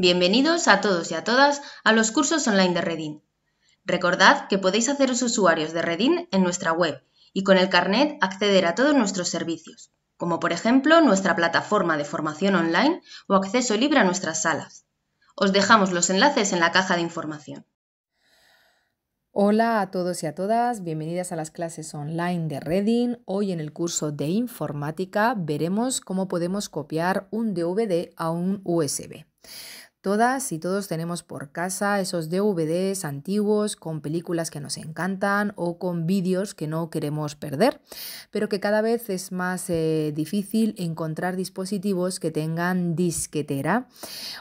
Bienvenidos a todos y a todas a los cursos online de Redin. Recordad que podéis haceros usuarios de Redin en nuestra web y con el carnet acceder a todos nuestros servicios, como por ejemplo nuestra plataforma de formación online o acceso libre a nuestras salas. Os dejamos los enlaces en la caja de información. Hola a todos y a todas, bienvenidas a las clases online de Redin. Hoy en el curso de informática veremos cómo podemos copiar un DVD a un USB. Todas y todos tenemos por casa esos DVDs antiguos con películas que nos encantan o con vídeos que no queremos perder, pero que cada vez es más eh, difícil encontrar dispositivos que tengan disquetera.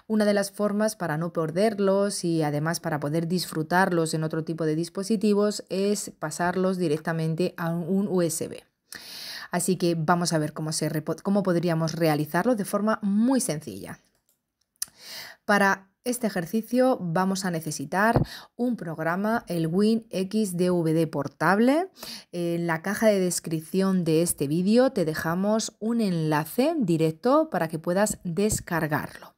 Una de las formas para no perderlos y además para poder disfrutarlos en otro tipo de dispositivos es pasarlos directamente a un USB. Así que vamos a ver cómo, se, cómo podríamos realizarlo de forma muy sencilla. Para este ejercicio vamos a necesitar un programa, el WinXDVD portable. En la caja de descripción de este vídeo te dejamos un enlace directo para que puedas descargarlo.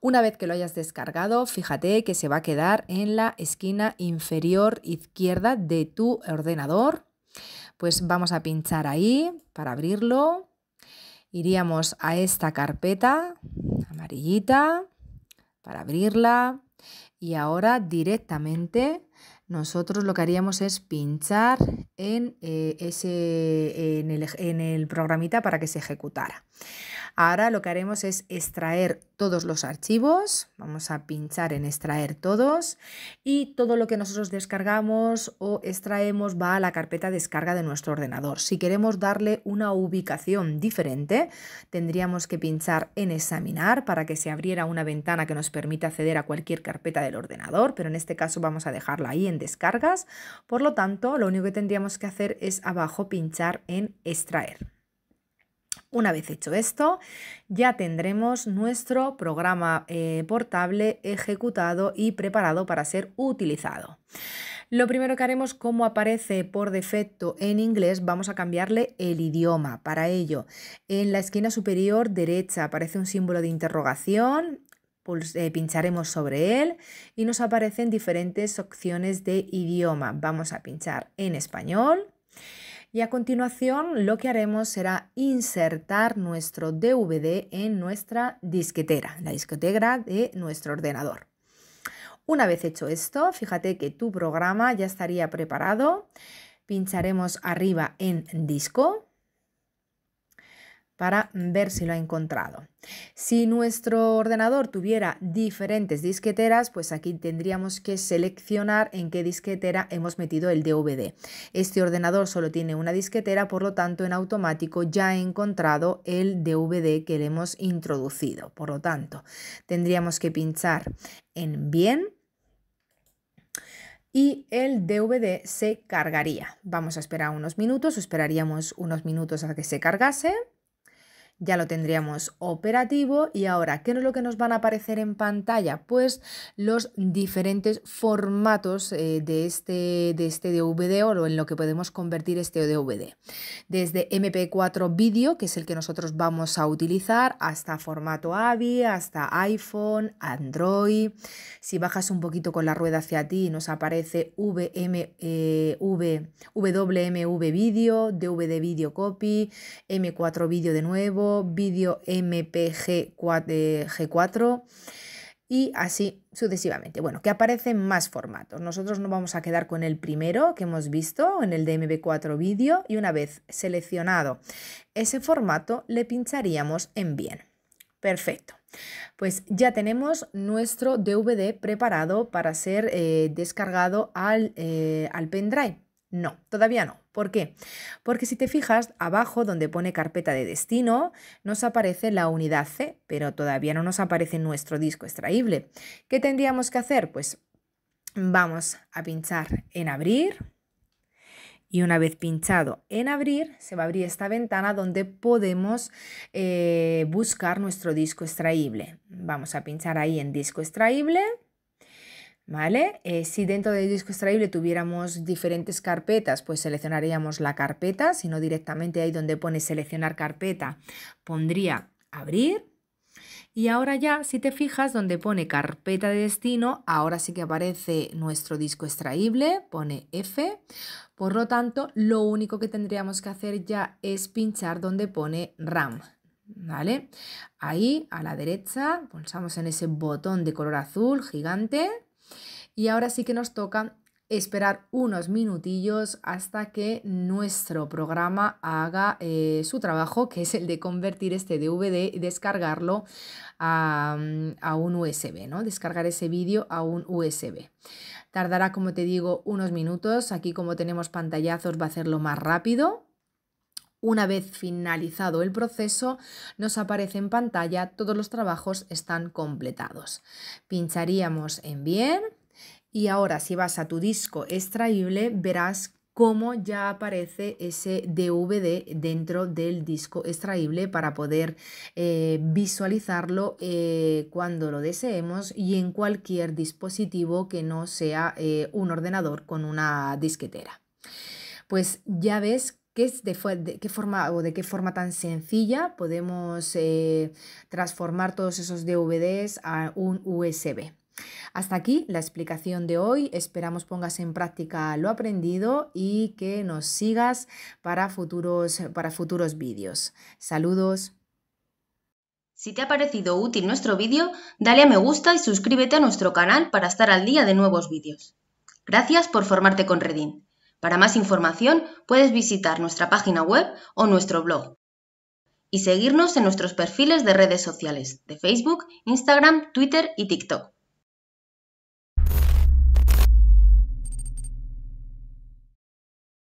Una vez que lo hayas descargado, fíjate que se va a quedar en la esquina inferior izquierda de tu ordenador. Pues vamos a pinchar ahí para abrirlo. Iríamos a esta carpeta amarillita para abrirla. Y ahora directamente nosotros lo que haríamos es pinchar en, eh, ese, en, el, el programita para que se ejecutara. Ahora lo que haremos es extraer todos los archivos, vamos a pinchar en extraer todos y todo lo que nosotros descargamos o extraemos va a la carpeta descarga de nuestro ordenador. Si queremos darle una ubicación diferente, tendríamos que pinchar en examinar para que se abriera una ventana que nos permita acceder a cualquier carpeta del ordenador, pero en este caso vamos a dejarla ahí en descargas. Por lo tanto, lo único que tendríamos que hacer es abajo pinchar en extraer. Una vez hecho esto, ya tendremos nuestro programa eh, portable ejecutado y preparado para ser utilizado. Lo primero que haremos, como aparece por defecto en inglés, vamos a cambiarle el idioma. Para ello, en la esquina superior derecha aparece un símbolo de interrogación pues, eh, pincharemos sobre él y nos aparecen diferentes opciones de idioma. Vamos a pinchar en español, y a continuación lo que haremos será insertar nuestro DVD en nuestra disquetera, la disquetera de nuestro ordenador. Una vez hecho esto, fíjate que tu programa ya estaría preparado. Pincharemos arriba en disco para ver si lo ha encontrado. Si nuestro ordenador tuviera diferentes disqueteras, pues aquí tendríamos que seleccionar en qué disquetera hemos metido el DVD. Este ordenador solo tiene una disquetera, por lo tanto en automático ya he encontrado el DVD que le hemos introducido. Por lo tanto, tendríamos que pinchar en bien y el DVD se cargaría. Vamos a esperar unos minutos, esperaríamos unos minutos a que se cargase ya lo tendríamos operativo y ahora, ¿qué es lo que nos van a aparecer en pantalla? Pues los diferentes formatos eh, de, este, de este DVD o en lo que podemos convertir este DVD. Desde MP4 Video, que es el que nosotros vamos a utilizar, hasta formato AVI, hasta iPhone, Android. Si bajas un poquito con la rueda hacia ti, nos aparece VM, eh, WMV vídeo, DVD video copy, M4 Video de nuevo, vídeo MPG 4 y así sucesivamente. Bueno, que aparecen más formatos. Nosotros nos vamos a quedar con el primero que hemos visto en el DMB4 vídeo y una vez seleccionado ese formato le pincharíamos en bien. Perfecto. Pues ya tenemos nuestro DVD preparado para ser eh, descargado eh, al pendrive. No, todavía no. ¿Por qué? Porque si te fijas, abajo donde pone carpeta de destino, nos aparece la unidad C, pero todavía no nos aparece nuestro disco extraíble. ¿Qué tendríamos que hacer? Pues vamos a pinchar en abrir y una vez pinchado en abrir, se va a abrir esta ventana donde podemos eh, buscar nuestro disco extraíble. Vamos a pinchar ahí en disco extraíble ¿Vale? Eh, si dentro del disco extraíble tuviéramos diferentes carpetas, pues seleccionaríamos la carpeta, si no directamente ahí donde pone seleccionar carpeta, pondría abrir. Y ahora ya, si te fijas, donde pone carpeta de destino, ahora sí que aparece nuestro disco extraíble, pone F. Por lo tanto, lo único que tendríamos que hacer ya es pinchar donde pone RAM. ¿Vale? Ahí a la derecha pulsamos en ese botón de color azul gigante y ahora sí que nos toca esperar unos minutillos hasta que nuestro programa haga eh, su trabajo, que es el de convertir este DVD y descargarlo a, mm, a un USB, ¿no? Descargar ese vídeo a un USB. Tardará, como te digo, unos minutos. Aquí como tenemos pantallazos va a hacerlo más rápido. Una vez finalizado el proceso, nos aparece en pantalla todos los trabajos están completados. Pincharíamos en bien y ahora si vas a tu disco extraíble verás cómo ya aparece ese DVD dentro del disco extraíble para poder eh, visualizarlo eh, cuando lo deseemos y en cualquier dispositivo que no sea eh, un ordenador con una disquetera. Pues ya ves es de, qué forma o de qué forma tan sencilla podemos transformar todos esos DVDs a un USB? Hasta aquí la explicación de hoy. Esperamos pongas en práctica lo aprendido y que nos sigas para futuros, para futuros vídeos. Saludos. Si te ha parecido útil nuestro vídeo, dale a me gusta y suscríbete a nuestro canal para estar al día de nuevos vídeos. Gracias por formarte con Redin. Para más información puedes visitar nuestra página web o nuestro blog y seguirnos en nuestros perfiles de redes sociales de Facebook, Instagram, Twitter y TikTok.